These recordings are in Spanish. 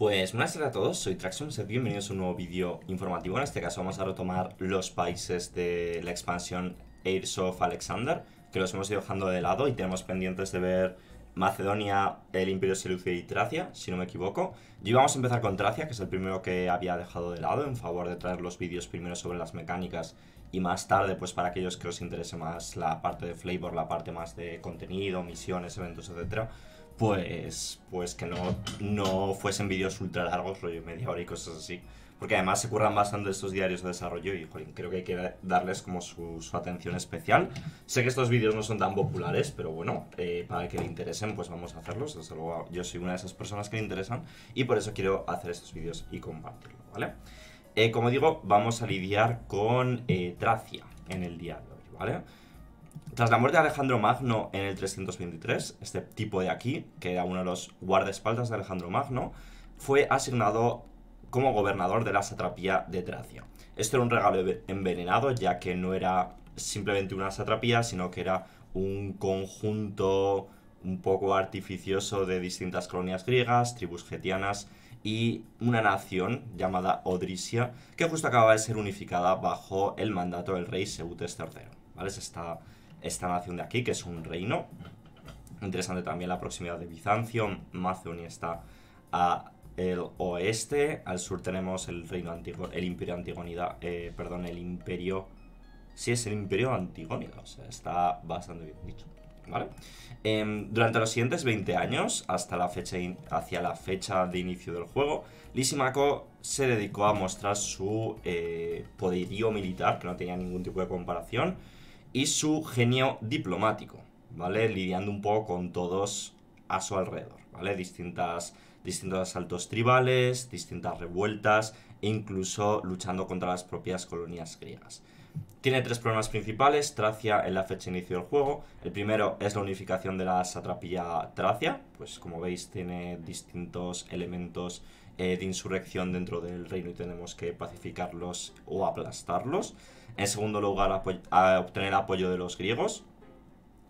Pues buenas tardes a todos, soy ser bienvenidos a un nuevo vídeo informativo. En este caso vamos a retomar los países de la expansión of Alexander, que los hemos ido dejando de lado y tenemos pendientes de ver Macedonia, el Imperio Seleucida y Tracia, si no me equivoco. Y vamos a empezar con Tracia, que es el primero que había dejado de lado, en favor de traer los vídeos primero sobre las mecánicas y más tarde, pues para aquellos que os interese más la parte de flavor, la parte más de contenido, misiones, eventos, etcétera pues, pues que no, fuesen vídeos ultra largos, rollo media hora y cosas así. Porque además se curran bastante estos diarios de desarrollo y creo que hay que darles como su, atención especial. Sé que estos vídeos no son tan populares, pero bueno, eh, para que le interesen, pues vamos a hacerlos. Desde luego, yo soy una de esas personas que le interesan y por eso quiero hacer esos vídeos y compartirlo, ¿vale? Eh, como digo, vamos a lidiar con eh, Tracia en el día de hoy, ¿vale? Tras la muerte de Alejandro Magno en el 323, este tipo de aquí, que era uno de los guardaespaldas de Alejandro Magno, fue asignado como gobernador de la satrapía de Tracia. Esto era un regalo envenenado, ya que no era simplemente una satrapía, sino que era un conjunto un poco artificioso de distintas colonias griegas, tribus getianas y una nación llamada Odrisia, que justo acababa de ser unificada bajo el mandato del rey Seutes III. ¿Vale? está esta nación de aquí, que es un reino. Interesante también la proximidad de Bizancio. Macedonia está a el oeste. Al sur tenemos el reino antiguo, el imperio antigonida, eh, perdón, el imperio... Sí, es el imperio Antigónida, o sea, está bastante bien dicho. Em, durante los siguientes 20 años, hasta la fecha hacia la fecha de inicio del juego, Lysimaco se dedicó a mostrar su eh, poderío militar, que no tenía ningún tipo de comparación, y su genio diplomático, ¿vale? Lidiando un poco con todos a su alrededor, ¿vale? Distintas, distintos asaltos tribales, distintas revueltas incluso luchando contra las propias colonias griegas. Tiene tres problemas principales, Tracia en la fecha de inicio del juego. El primero es la unificación de la satrapía Tracia, pues como veis tiene distintos elementos eh, de insurrección dentro del reino y tenemos que pacificarlos o aplastarlos. En segundo lugar, a obtener apoyo de los griegos.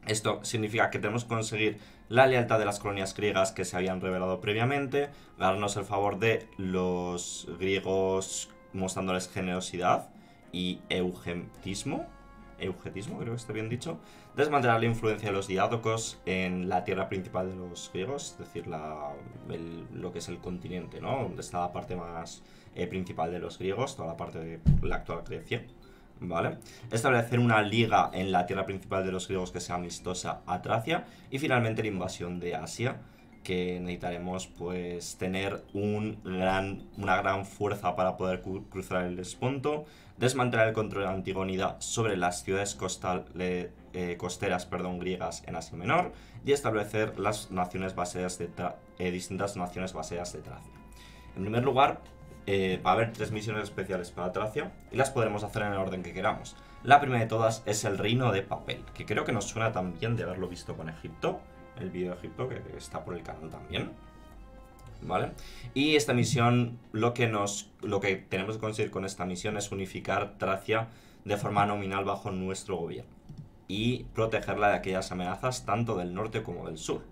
Esto significa que tenemos que conseguir la lealtad de las colonias griegas que se habían revelado previamente, darnos el favor de los griegos mostrándoles generosidad y eugentismo, eugetismo, creo que está bien dicho, desmantelar la influencia de los diádocos en la tierra principal de los griegos, es decir, lo que es el continente, ¿no? Donde está la parte más eh, principal de los griegos, toda la parte de la actual Grecia. ¿Vale? Establecer una liga en la tierra principal de los griegos que sea amistosa a Tracia y finalmente la invasión de Asia, que necesitaremos pues tener una gran fuerza para poder cruzar el desponto, desmantelar el control de Antigonida sobre las ciudades eh, costeras perdón, griegas en Asia Menor y establecer las naciones de eh, distintas naciones baseadas de Tracia. En primer lugar, eh, va a haber tres misiones especiales para Tracia y las podremos hacer en el orden que queramos. La primera de todas es el Reino de Papel, que creo que nos suena también de haberlo visto con Egipto, el vídeo de Egipto, que está por el canal también. ¿Vale? Y esta misión, lo que, nos, lo que tenemos que conseguir con esta misión es unificar Tracia de forma nominal bajo nuestro gobierno y protegerla de aquellas amenazas tanto del norte como del sur.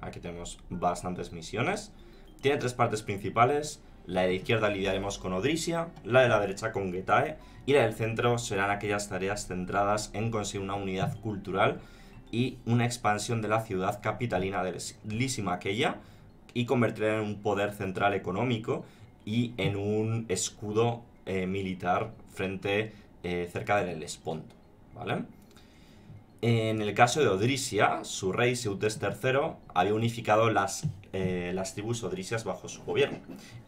Aquí tenemos bastantes misiones. Tiene tres partes principales. La de la izquierda lidiaremos con Odrisia, la de la derecha con Getae y la del centro serán aquellas tareas centradas en conseguir una unidad cultural y una expansión de la ciudad capitalina de Lísima aquella y convertirla en un poder central económico y en un escudo eh, militar frente eh, cerca del Esponto, ¿vale? En el caso de Odrisia, su rey Seutes III había unificado las, eh, las tribus odrisias bajo su gobierno.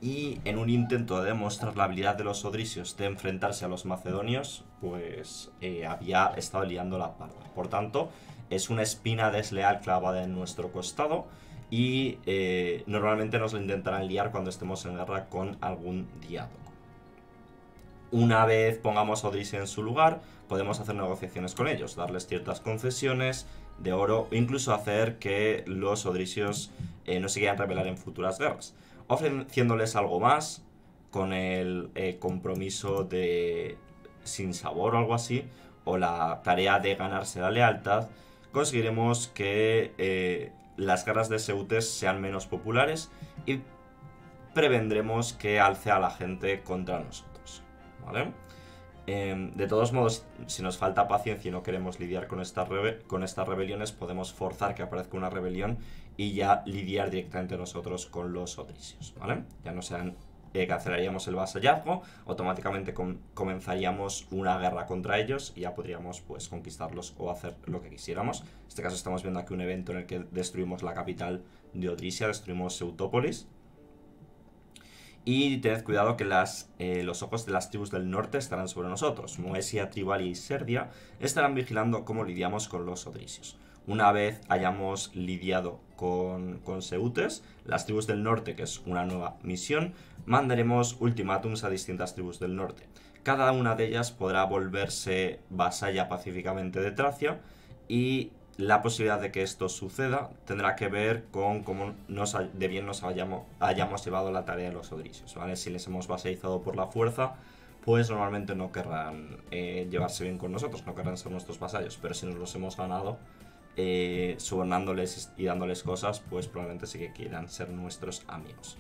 Y en un intento de demostrar la habilidad de los odrisios de enfrentarse a los macedonios, pues había estado liando la parda. Por tanto, es una espina desleal clavada en nuestro costado y eh, normalmente nos la intentarán liar cuando estemos en guerra con algún diablo. Una vez pongamos a en su lugar, podemos hacer negociaciones con ellos, darles ciertas concesiones de oro, incluso hacer que los odrisios eh, no se quieran rebelar en futuras guerras, ofreciéndoles algo más con el eh, compromiso de sin sabor o algo así, o la tarea de ganarse la lealtad, conseguiremos que eh, las garras de Seutes sean menos populares y prevendremos que alce a la gente contra nosotros, ¿vale? Em, de todos modos, si nos falta paciencia y no queremos lidiar con, con estas rebeliones, podemos forzar que aparezca una rebelión y ya lidiar directamente nosotros con los otricios, ¿vale? Ya no sean eh, cancelaríamos el vasallazgo, automáticamente comenzaríamos una guerra contra ellos y ya podríamos pues conquistarlos o hacer lo que quisiéramos. En este caso estamos viendo aquí un evento en el que destruimos la capital de Odrisia, destruimos Eutópolis. Y tened cuidado que eh, los ojos de las tribus del norte estarán sobre nosotros. Moesia, Tribal y Serdia estarán vigilando cómo lidiamos con los odrisios. Una vez hayamos lidiado con, con las tribus del norte, que es una nueva misión, mandaremos ultimátums a distintas tribus del norte. Cada una de ellas podrá volverse vasalla pacíficamente de Tracia y la posibilidad de que esto suceda tendrá que ver con cómo nos, de bien nos hayamos, llevado la tarea de los odricios, ¿vale? Si les hemos vasallizado por la fuerza, pues normalmente no querrán eh, llevarse bien con nosotros, no querrán ser nuestros vasallos, pero si nos los hemos ganado, eh, subornándoles y dándoles cosas, pues probablemente sí que quieran ser nuestros amigos.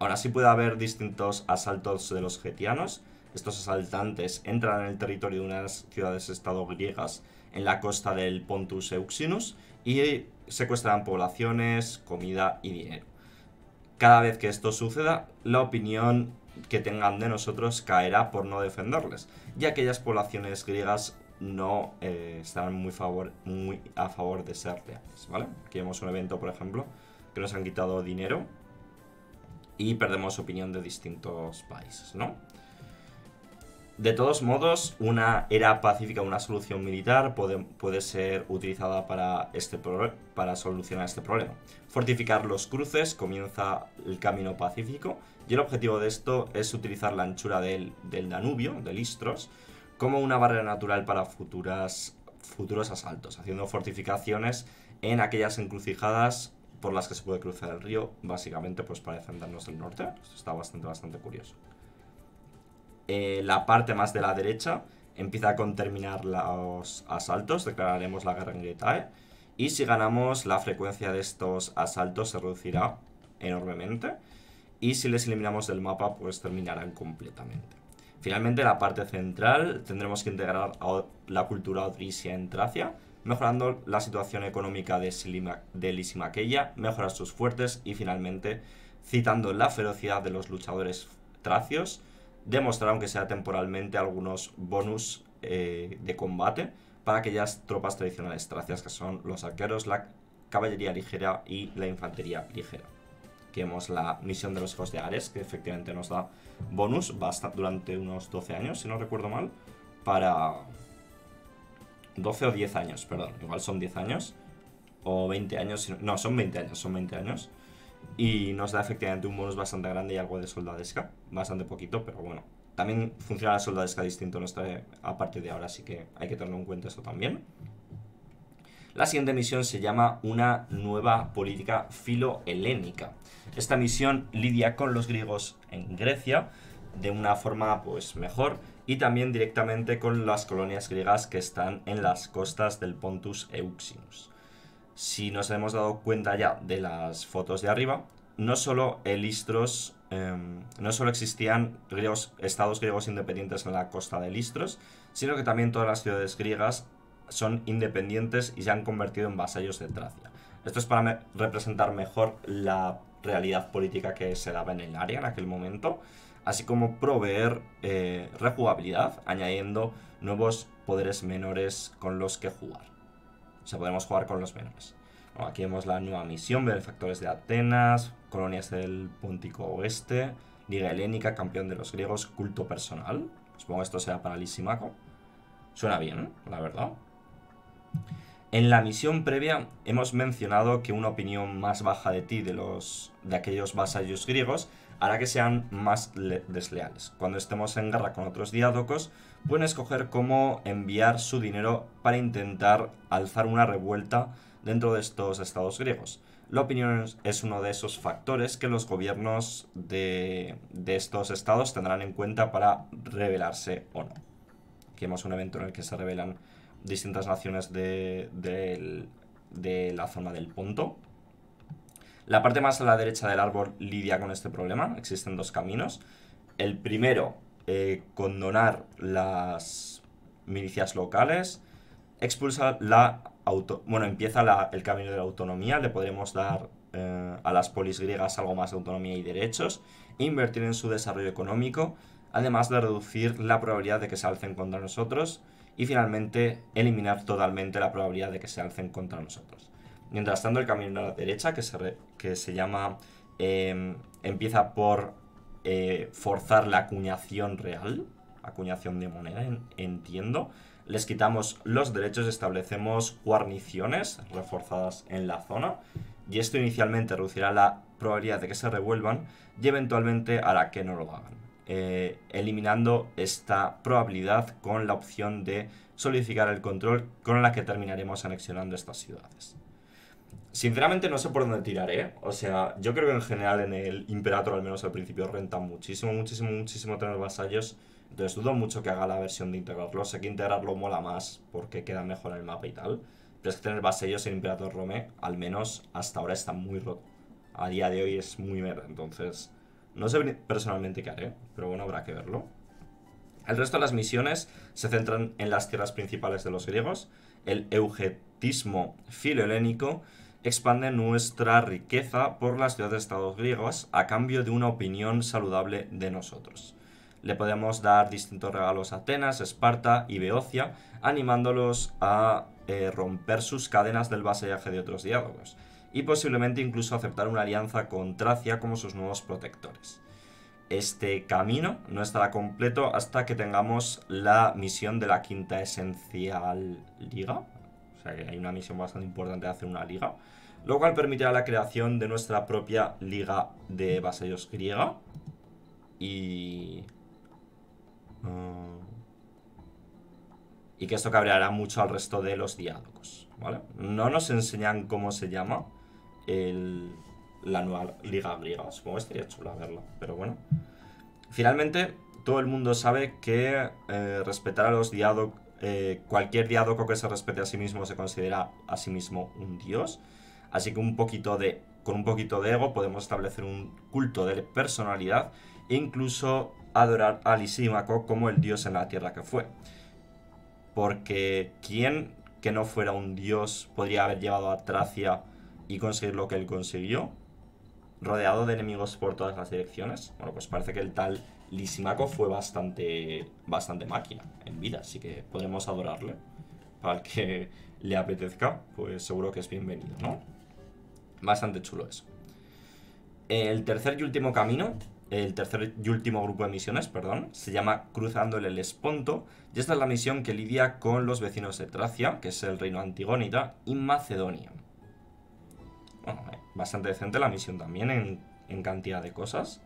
Ahora sí puede haber distintos asaltos de los getianos. Estos asaltantes entran en el territorio de unas ciudades-estado griegas en la costa del Pontus Euxinus y secuestran poblaciones, comida y dinero. Cada vez que esto suceda, la opinión que tengan de nosotros caerá por no defenderles, ya que aquellas poblaciones griegas no eh, estarán muy, a favor de ser reales, ¿vale? Aquí vemos un evento, por ejemplo, que nos han quitado dinero y perdemos opinión de distintos países, ¿no? De todos modos, una era pacífica, una solución militar puede, ser utilizada para, este para solucionar este problema. Fortificar los cruces comienza el camino pacífico y el objetivo de esto es utilizar la anchura del, del Danubio, del Istros, como una barrera natural para futuras, futuros asaltos, haciendo fortificaciones en aquellas encrucijadas por las que se puede cruzar el río, básicamente pues para defendernos del norte. Esto está bastante, bastante curioso. Eh, la parte más de la derecha empieza con terminar los asaltos, declararemos la guerra en Gretae, y si ganamos la frecuencia de estos asaltos se reducirá enormemente, y si les eliminamos del mapa pues terminarán completamente. Finalmente, la parte central tendremos que integrar a la cultura odrisia en Tracia, mejorando la situación económica de, Silima, mejorar sus fuertes y finalmente, citando la ferocidad de los luchadores tracios, demostrar, aunque sea temporalmente, algunos bonus eh, de combate para aquellas tropas tradicionales tracias que son los arqueros, la caballería ligera y la infantería ligera que hemos la misión de los hijos de Ares, que efectivamente nos da bonus, va durante unos 12 años, si no recuerdo mal, para... 12 o 10 años, perdón, igual son 10 años, o 20 años, no, son 20 años, son 20 años. Y nos da efectivamente un bonus bastante grande y algo de soldadesca, bastante poquito, pero bueno. También funciona la soldadesca distinto eh, a partir de ahora, así que hay que tenerlo en cuenta eso también. La siguiente misión se llama Una nueva política filohelénica. Esta misión lidia con los griegos en Grecia de una forma pues mejor y también directamente con las colonias griegas que están en las costas del Pontus Euxinus. Si nos hemos dado cuenta ya de las fotos de arriba, no solo em, no solo existían griegos, estados griegos independientes en la costa de Listros, sino que también todas las ciudades griegas son independientes y se han convertido en vasallos de Tracia. Esto es para representar mejor la realidad política que se daba en el área en aquel momento, así como proveer eh, rejugabilidad, añadiendo nuevos poderes menores con los que jugar. O sea, podemos jugar con los menores. aquí vemos la nueva misión, benefactores de Atenas, colonias del Póntico Oeste, Liga Helénica, campeón de los griegos, culto personal. Supongo que esto sea para Lisimaco. Suena bien, la verdad. En la misión previa hemos mencionado que una opinión más baja de ti de, los, de aquellos vasallos griegos hará que sean más desleales. Cuando estemos en guerra con otros diádocos, pueden escoger cómo enviar su dinero para intentar alzar una revuelta dentro de estos estados griegos. La opinión es uno de esos factores que los gobiernos de, estos estados tendrán en cuenta para rebelarse o no. Aquí hemos un evento en el que se rebelan distintas naciones de, la zona del punto, La parte más a la derecha del árbol lidia con este problema. Existen dos caminos. El primero, eh, condonar las milicias locales, expulsar la bueno, empieza el camino de la autonomía, le podremos dar eh, a las polis griegas algo más de autonomía y derechos, invertir en su desarrollo económico, además de reducir la probabilidad de que se alcen contra nosotros, y finalmente eliminar totalmente la probabilidad de que se alcen contra nosotros. Mientras tanto, el camino a la derecha, que se, que se llama, em, empieza por eh, forzar la acuñación real, acuñación de moneda, entiendo. Les quitamos los derechos, establecemos guarniciones reforzadas en la zona, y esto inicialmente reducirá la probabilidad de que se revuelvan y eventualmente hará que no lo hagan. Eh, eliminando esta probabilidad con la opción de solidificar el control con la que terminaremos anexionando estas ciudades. Sinceramente no sé por dónde tiraré, ¿eh? o sea, yo creo que en general en el Imperator, al menos al principio, renta muchísimo, muchísimo, muchísimo tener vasallos, entonces dudo mucho que haga la versión de integrarlo, sé que integrarlo mola más porque queda mejor en el mapa y tal, pero es que tener vasallos en Imperator Rome, al menos hasta ahora está muy roto, a día de hoy es muy mera. entonces no sé personalmente qué haré, pero bueno, habrá que verlo. El resto de las misiones se centran en las tierras principales de los griegos. El eugetismo filoelénico expande nuestra riqueza por las ciudades-estados griegos a cambio de una opinión saludable de nosotros. Le podemos dar distintos regalos a Atenas, Esparta y Beocia, animándolos a eh, romper sus cadenas del vasallaje de otros diálogos y posiblemente incluso aceptar una alianza con Tracia como sus nuevos protectores. Este camino no estará completo hasta que tengamos la misión de la quinta esencial liga. O sea que hay una misión bastante importante de hacer una liga. Lo cual permitirá la creación de nuestra propia liga de vasallos griega. Y... Ah, y que esto cabreará mucho al resto de los diálogos. No nos enseñan cómo se llama la nueva liga griega. Supongo que estaría chula verla, pero bueno. Finalmente, todo el mundo sabe que eh, respetar a los diádocos, eh, cualquier diádoco que se respete a sí mismo se considera a sí mismo un dios. Así que un poquito de, con un poquito de ego podemos establecer un culto de personalidad e incluso adorar a Lisímaco como el dios en la tierra que fue. Porque ¿quién que no fuera un dios podría haber llevado a Tracia y conseguir lo que él consiguió, rodeado de enemigos por todas las direcciones. Bueno, pues parece que el tal Lisimaco fue bastante, bastante máquina en vida, así que podemos adorarle. Para el que le apetezca, pues seguro que es bienvenido, ¿no? Bastante chulo eso. El tercer y último camino, el tercer y último grupo de misiones, perdón, se llama Cruzando el Esponto y esta es la misión que lidia con los vecinos de Tracia, que es el reino Antigónita y Macedonia bastante decente la misión también en, cantidad de cosas.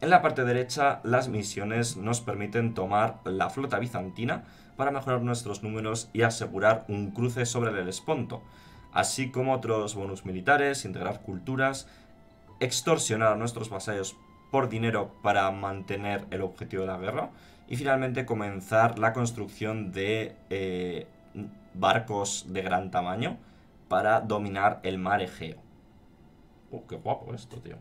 En la parte derecha, las misiones nos permiten tomar la flota bizantina para mejorar nuestros números y asegurar un cruce sobre el esponto así como otros bonus militares, integrar culturas, extorsionar a nuestros vasallos por dinero para mantener el objetivo de la guerra y finalmente comenzar la construcción de eh, barcos de gran tamaño para dominar el mar Egeo. Uh, qué guapo esto, tío.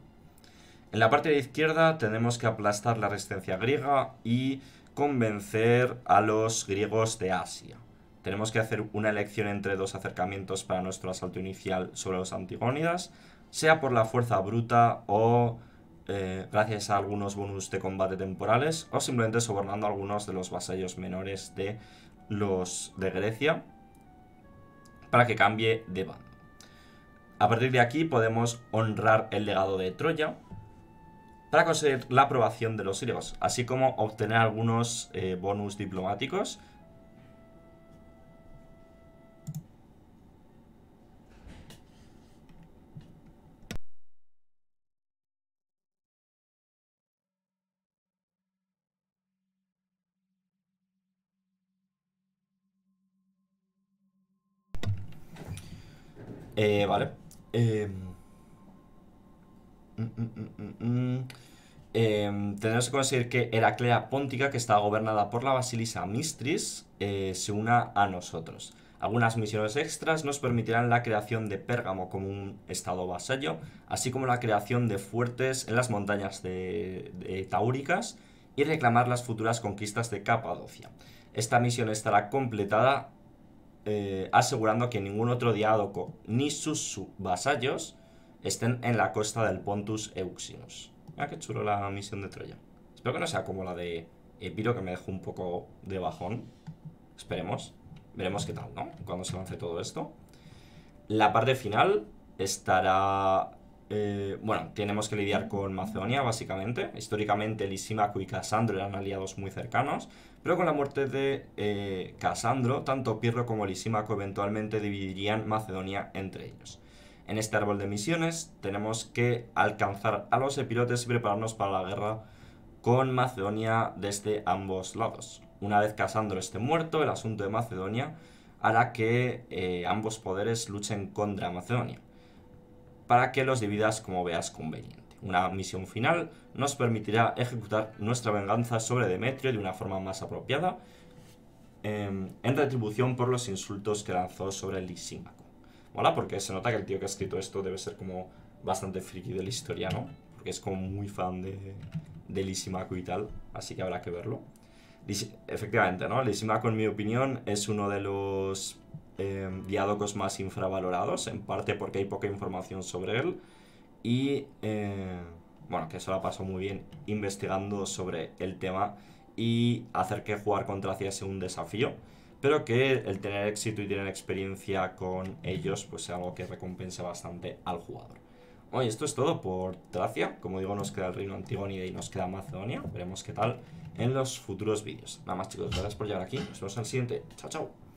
En la parte de izquierda tenemos que aplastar la resistencia griega y convencer a los griegos de Asia. Tenemos que hacer una elección entre dos acercamientos para nuestro asalto inicial sobre los antigónidas, sea por la fuerza bruta o eh, gracias a algunos bonus de combate temporales, o simplemente sobornando a algunos de los vasallos menores de los de Grecia para que cambie de banda. A partir de aquí podemos honrar el legado de Troya para conseguir la aprobación de los sirios así como obtener algunos eh, bonus diplomáticos. Eh, vale. Em, mm, mm, mm, em, tendremos que conseguir que Heraclea Póntica, que está gobernada por la Basilisa Mistris, eh, se una a nosotros. Algunas misiones extras nos permitirán la creación de Pérgamo como un estado vasallo, así como la creación de fuertes en las montañas de, de Taúricas y reclamar las futuras conquistas de Capadocia. Esta misión estará completada eh, asegurando que ningún otro diádoco ni sus vasallos estén en la costa del Pontus Euxinus. mira ah, que chulo la misión de Troya. Espero que no sea como la de Epiro, que me dejó un poco de bajón. Esperemos. Veremos qué tal, ¿no? Cuando se lance todo esto. La parte final estará eh, bueno, tenemos que lidiar con Macedonia, básicamente. Históricamente, Lisímaco y Casandro eran aliados muy cercanos, pero con la muerte de eh, Casandro, tanto Pirro como Lisímaco eventualmente dividirían Macedonia entre ellos. En este árbol de misiones, tenemos que alcanzar a los epirotes y prepararnos para la guerra con Macedonia desde ambos lados. Una vez Casandro esté muerto, el asunto de Macedonia hará que eh, ambos poderes luchen contra Macedonia para que los dividas como veas conveniente. Una misión final nos permitirá ejecutar nuestra venganza sobre Demetrio de una forma más apropiada em, en retribución por los insultos que lanzó sobre Lisímaco. Mola porque se nota que el tío que ha escrito esto debe ser como bastante friki del historiano, Porque es como muy fan de, de y tal, así que habrá que verlo. Efectivamente, ¿no? Lisímaco, en mi opinión, es uno de los Em, diálogos más infravalorados, en parte porque hay poca información sobre él. Y em, bueno, que eso ha pasado muy bien investigando sobre el tema y hacer que jugar contra sea un desafío. Pero que el tener éxito y tener experiencia con ellos, pues sea algo que recompense bastante al jugador. Hoy esto es todo por Tracia. Como digo, nos queda el Reino Antigonide y nos queda Macedonia. Veremos qué tal en los futuros vídeos. Nada más chicos, gracias por llegar aquí. Nos vemos en el siguiente. Chao, chao.